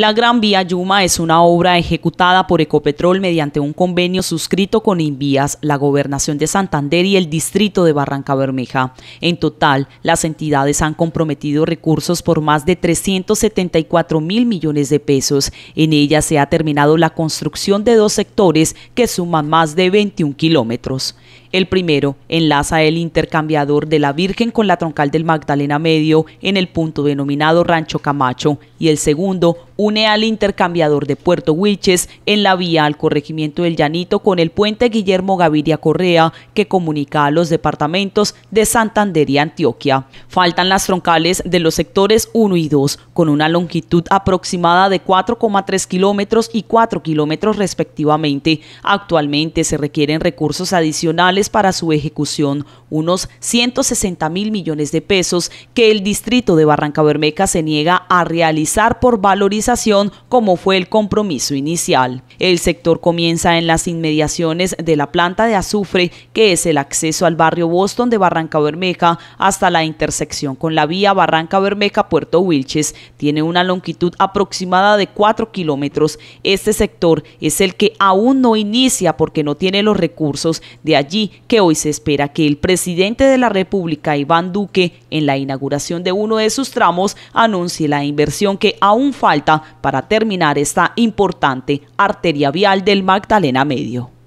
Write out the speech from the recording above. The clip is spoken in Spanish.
La Gran Vía Yuma es una obra ejecutada por Ecopetrol mediante un convenio suscrito con Invías, la Gobernación de Santander y el Distrito de Barranca Bermeja. En total, las entidades han comprometido recursos por más de 374 mil millones de pesos. En ella se ha terminado la construcción de dos sectores que suman más de 21 kilómetros. El primero enlaza el intercambiador de la Virgen con la troncal del Magdalena Medio en el punto denominado Rancho Camacho y el segundo une al intercambiador de Puerto Huiches en la vía al corregimiento del Llanito con el puente Guillermo Gaviria Correa que comunica a los departamentos de Santander y Antioquia. Faltan las troncales de los sectores 1 y 2 con una longitud aproximada de 4,3 kilómetros y 4 kilómetros respectivamente. Actualmente se requieren recursos adicionales para su ejecución, unos 160 mil millones de pesos que el distrito de Barranca Bermeja se niega a realizar por valorización como fue el compromiso inicial. El sector comienza en las inmediaciones de la planta de azufre, que es el acceso al barrio Boston de Barranca Bermeja hasta la intersección con la vía Barranca Bermeja-Puerto Wilches. Tiene una longitud aproximada de 4 kilómetros. Este sector es el que aún no inicia porque no tiene los recursos. De allí que hoy se espera que el presidente de la República, Iván Duque, en la inauguración de uno de sus tramos, anuncie la inversión que aún falta para terminar esta importante arteria vial del Magdalena Medio.